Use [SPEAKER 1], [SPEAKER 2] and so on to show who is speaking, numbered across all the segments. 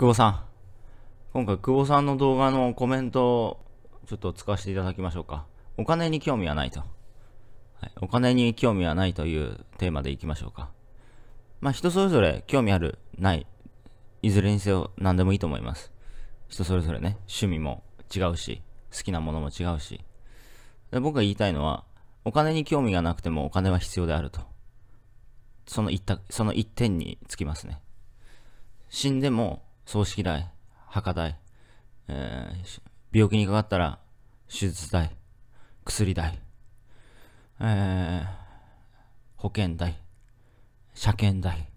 [SPEAKER 1] 久保さん。今回、久保さんの動画のコメントをちょっと使わせていただきましょうか。お金に興味はないと。はい、お金に興味はないというテーマでいきましょうか。まあ、人それぞれ興味ある、ない、いずれにせよ何でもいいと思います。人それぞれね、趣味も違うし、好きなものも違うし。で僕が言いたいのは、お金に興味がなくてもお金は必要であると。その一その一点につきますね。死んでも葬式代、墓代、えー、病気にかかったら手術代、薬代、えー、保険代、車検代、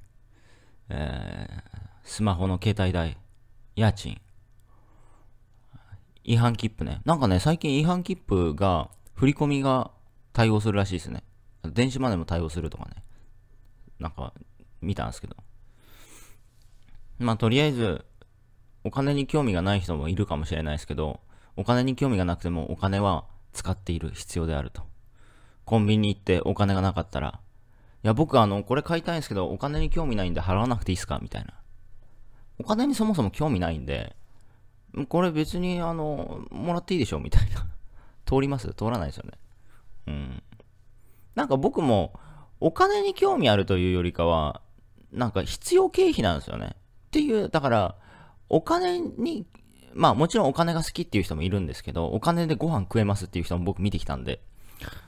[SPEAKER 1] えー、スマホの携帯代、家賃、違反切符ね。なんかね、最近違反切符が、振り込みが対応するらしいですね。電子マネーも対応するとかね。なんか、見たんですけど。まあとりあえず、お金に興味がない人もいるかもしれないですけど、お金に興味がなくてもお金は使っている必要であると。コンビニ行ってお金がなかったら、いや僕あの、これ買いたいんですけど、お金に興味ないんで払わなくていいっすかみたいな。お金にそもそも興味ないんで、これ別にあの、もらっていいでしょみたいな。通ります通らないですよね。うん。なんか僕も、お金に興味あるというよりかは、なんか必要経費なんですよね。っていう、だから、お金に、まあもちろんお金が好きっていう人もいるんですけど、お金でご飯食えますっていう人も僕見てきたんで、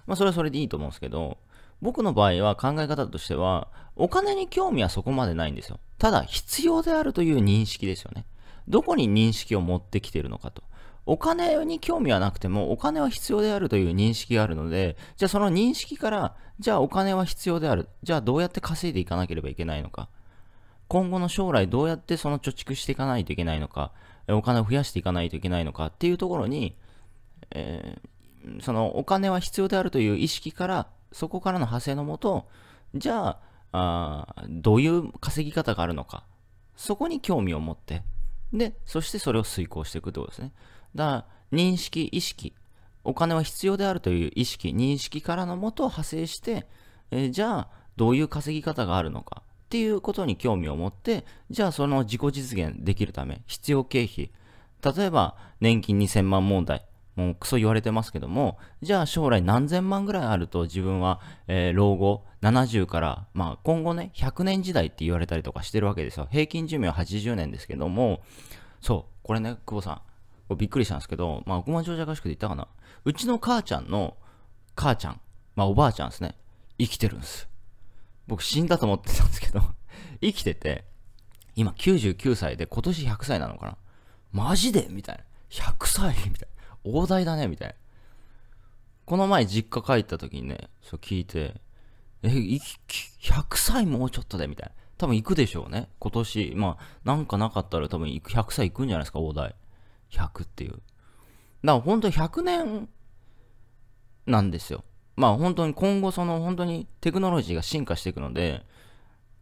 [SPEAKER 1] まあそれはそれでいいと思うんですけど、僕の場合は考え方としては、お金に興味はそこまでないんですよ。ただ、必要であるという認識ですよね。どこに認識を持ってきているのかと。お金に興味はなくても、お金は必要であるという認識があるので、じゃあその認識から、じゃあお金は必要である。じゃあどうやって稼いでいかなければいけないのか。今後の将来どうやってその貯蓄していかないといけないのか、お金を増やしていかないといけないのかっていうところに、えー、そのお金は必要であるという意識から、そこからの派生のもと、じゃああ、どういう稼ぎ方があるのか、そこに興味を持って、で、そしてそれを遂行していくいうことですね。だから、認識、意識、お金は必要であるという意識、認識からのもと派生して、えー、じゃあ、どういう稼ぎ方があるのか、っていうことに興味を持って、じゃあその自己実現できるため、必要経費、例えば年金2000万問題、もうクソ言われてますけども、じゃあ将来何千万ぐらいあると自分は、えー、老後70から、まあ今後ね、100年時代って言われたりとかしてるわけですよ。平均寿命80年ですけども、そう、これね、久保さん、びっくりしたんですけど、まあ億万長者合宿で言ったかな。うちの母ちゃんの母ちゃん、まあおばあちゃんですね、生きてるんです。僕死んだと思ってたんですけど 生きてて、今99歳で今年100歳なのかなマジでみたいな。100歳みたいな。大台だねみたいな。この前実家帰った時にね、そう聞いて、え、100歳もうちょっとでみたいな。多分行くでしょうね。今年。まあ、なんかなかったら多分100歳行くんじゃないですか、大台。100っていう。だから本当100年なんですよ。まあ本当に今後その本当にテクノロジーが進化していくので、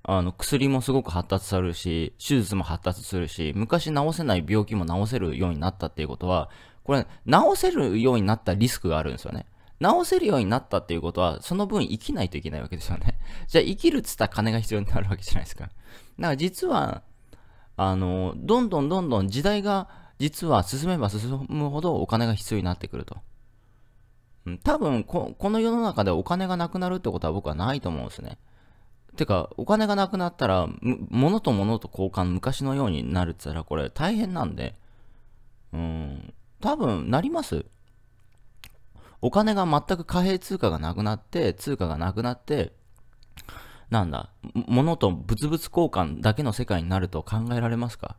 [SPEAKER 1] あの薬もすごく発達されるし、手術も発達するし、昔治せない病気も治せるようになったっていうことは、これ治せるようになったリスクがあるんですよね。治せるようになったっていうことは、その分生きないといけないわけですよね。じゃあ生きるっつったら金が必要になるわけじゃないですか。だから実は、あの、どんどんどんどん時代が実は進めば進むほどお金が必要になってくると。多分こ、この世の中でお金がなくなるってことは僕はないと思うんですね。てか、お金がなくなったら、物と物と交換昔のようになるって言ったらこれ大変なんで、うん、多分なります。お金が全く貨幣通貨がなくなって、通貨がなくなって、なんだ、物と物々交換だけの世界になると考えられますか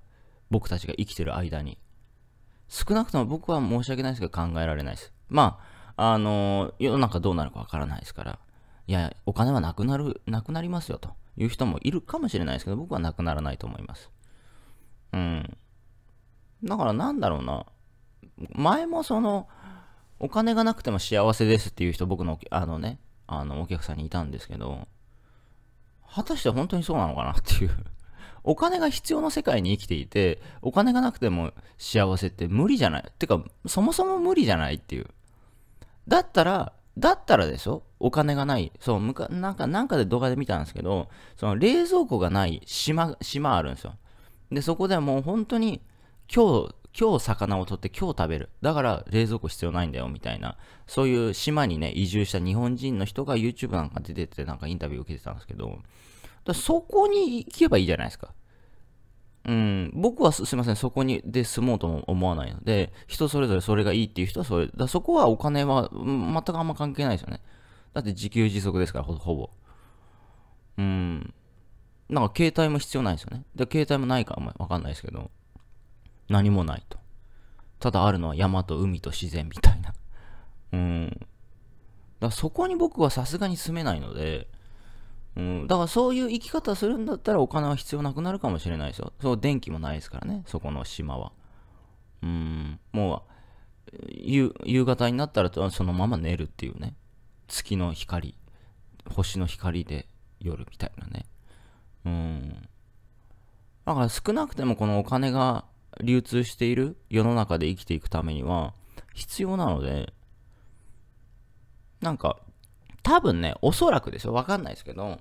[SPEAKER 1] 僕たちが生きてる間に。少なくとも僕は申し訳ないですけど考えられないです。まあ、あの、世の中どうなるかわからないですから、いや、お金はなくなる、なくなりますよという人もいるかもしれないですけど、僕はなくならないと思います。うん。だからなんだろうな。前もその、お金がなくても幸せですっていう人、僕の、あのね、あの、お客さんにいたんですけど、果たして本当にそうなのかなっていう お金が必要な世界に生きていて、お金がなくても幸せって無理じゃない。ってか、そもそも無理じゃないっていう。だったら、だったらでしょお金がない、そう、むかなんか、なんかで動画で見たんですけど、その冷蔵庫がない島、島あるんですよ。で、そこでもう本当に、今日、今日魚を取って今日食べる。だから冷蔵庫必要ないんだよ、みたいな。そういう島にね、移住した日本人の人が YouTube なんか出てて、なんかインタビュー受けてたんですけど、だそこに行けばいいじゃないですか。うん、僕はすいません、そこにで住もうとも思わないので、人それぞれそれがいいっていう人はそれ、だそこはお金は全くあんま関係ないですよね。だって自給自足ですからほ、ほぼ。うん。なんか携帯も必要ないですよね。で、携帯もないかわかんないですけど、何もないと。ただあるのは山と海と自然みたいな。うん。だそこに僕はさすがに住めないので、うん、だからそういう生き方するんだったらお金は必要なくなるかもしれないですよ。そう、電気もないですからね、そこの島は。うん、もう、夕方になったらそのまま寝るっていうね。月の光、星の光で夜みたいなね。うん。だから少なくてもこのお金が流通している世の中で生きていくためには必要なので、なんか多分ね、おそらくですよ。わかんないですけど、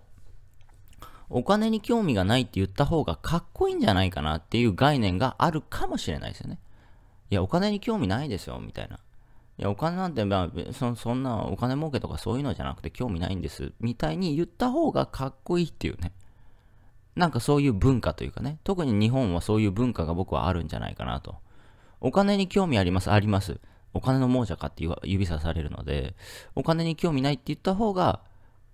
[SPEAKER 1] お金に興味がないって言った方がかっこいいんじゃないかなっていう概念があるかもしれないですよね。いや、お金に興味ないですよ、みたいな。いや、お金なんて、まあ、そそんなお金儲けとかそういうのじゃなくて興味ないんです、みたいに言った方がかっこいいっていうね。なんかそういう文化というかね、特に日本はそういう文化が僕はあるんじゃないかなと。お金に興味あります、あります。お金の亡者かって指さされるので、お金に興味ないって言った方が、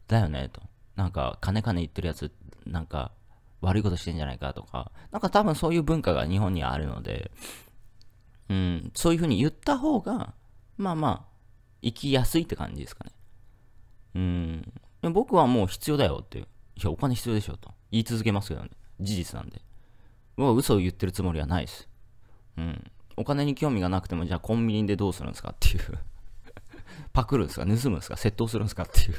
[SPEAKER 1] だよね、と。なんか、金金言ってるやつ、なんか、悪いことしてんじゃないかとか、なんか多分そういう文化が日本にはあるので、うん、そういうふうに言った方が、まあまあ、生きやすいって感じですかね。うん、僕はもう必要だよっていう。いや、お金必要でしょと。言い続けますけどね。事実なんで。僕は嘘を言ってるつもりはないです。うん。お金に興味がなくても、じゃあコンビニでどうするんですかっていう パクるんですか盗むんですか窃盗するんですかっていう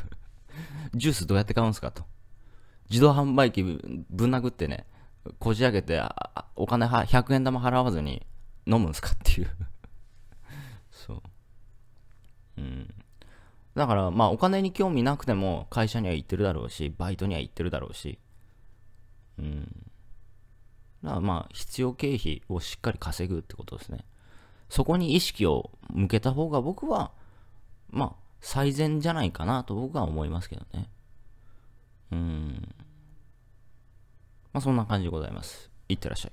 [SPEAKER 1] ジュースどうやって買うんですかと。自動販売機ぶん殴ってね、こじ上げて、お金は100円玉払わずに飲むんですかっていうそう。うん。だから、まあ、お金に興味なくても、会社には行ってるだろうし、バイトには行ってるだろうし、うん。だからまあ、必要経費をしっかり稼ぐってことですね。そこに意識を向けた方が僕は、まあ、最善じゃないかなと僕は思いますけどね。うん。まあ、そんな感じでございます。いってらっしゃい。